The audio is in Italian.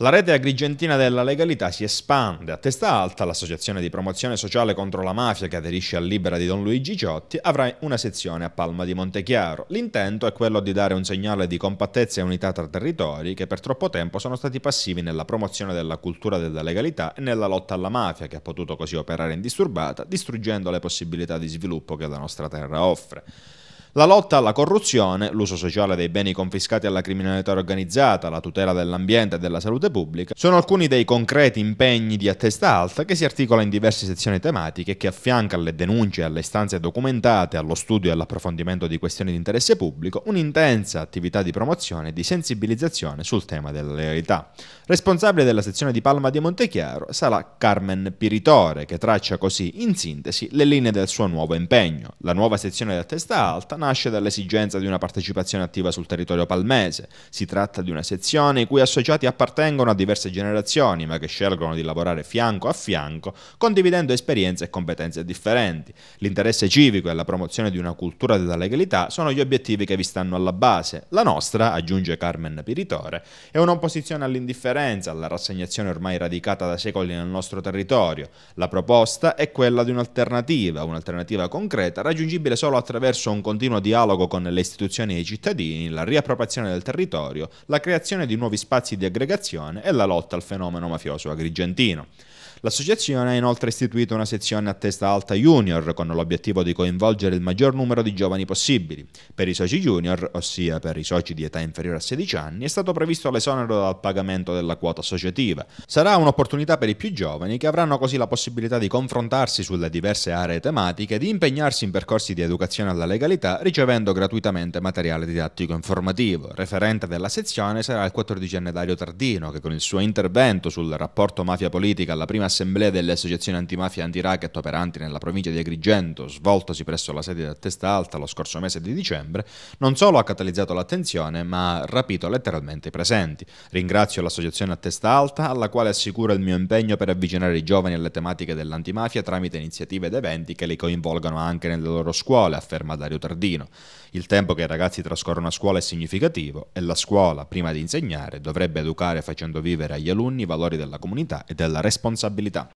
La rete agrigentina della legalità si espande. A testa alta l'associazione di promozione sociale contro la mafia che aderisce al Libera di Don Luigi Ciotti avrà una sezione a Palma di Montechiaro. L'intento è quello di dare un segnale di compattezza e unità tra territori che per troppo tempo sono stati passivi nella promozione della cultura della legalità e nella lotta alla mafia che ha potuto così operare indisturbata, distruggendo le possibilità di sviluppo che la nostra terra offre. La lotta alla corruzione, l'uso sociale dei beni confiscati alla criminalità organizzata, la tutela dell'ambiente e della salute pubblica, sono alcuni dei concreti impegni di a testa alta che si articola in diverse sezioni tematiche che affianca alle denunce e alle istanze documentate, allo studio e all'approfondimento di questioni di interesse pubblico, un'intensa attività di promozione e di sensibilizzazione sul tema della legalità. Responsabile della sezione di Palma di Montechiaro sarà Carmen Piritore, che traccia così, in sintesi, le linee del suo nuovo impegno. La nuova sezione di a testa alta nasce dall'esigenza di una partecipazione attiva sul territorio palmese. Si tratta di una sezione i cui associati appartengono a diverse generazioni, ma che scelgono di lavorare fianco a fianco, condividendo esperienze e competenze differenti. L'interesse civico e la promozione di una cultura della legalità sono gli obiettivi che vi stanno alla base. La nostra, aggiunge Carmen Piritore, è un'opposizione all'indifferenza, alla rassegnazione ormai radicata da secoli nel nostro territorio. La proposta è quella di un'alternativa, un'alternativa concreta, raggiungibile solo attraverso un continuo opportuno dialogo con le istituzioni e i cittadini, la riappropriazione del territorio, la creazione di nuovi spazi di aggregazione e la lotta al fenomeno mafioso agrigentino. L'associazione ha inoltre istituito una sezione a testa alta junior con l'obiettivo di coinvolgere il maggior numero di giovani possibili. Per i soci junior, ossia per i soci di età inferiore a 16 anni, è stato previsto l'esonero dal pagamento della quota associativa. Sarà un'opportunità per i più giovani che avranno così la possibilità di confrontarsi sulle diverse aree tematiche, di impegnarsi in percorsi di educazione alla legalità ricevendo gratuitamente materiale didattico informativo. Referente della sezione sarà il 14enne Dario Tardino che con il suo intervento sul rapporto mafia-politica alla prima assemblea delle associazioni antimafia e antiracket operanti nella provincia di Agrigento, svoltosi presso la sede della Testa Alta lo scorso mese di dicembre, non solo ha catalizzato l'attenzione ma ha rapito letteralmente i presenti. Ringrazio l'associazione a Testa Alta alla quale assicuro il mio impegno per avvicinare i giovani alle tematiche dell'antimafia tramite iniziative ed eventi che li coinvolgano anche nelle loro scuole, afferma Dario Tardino giardino. Il tempo che i ragazzi trascorrono a scuola è significativo e la scuola, prima di insegnare, dovrebbe educare facendo vivere agli alunni i valori della comunità e della responsabilità.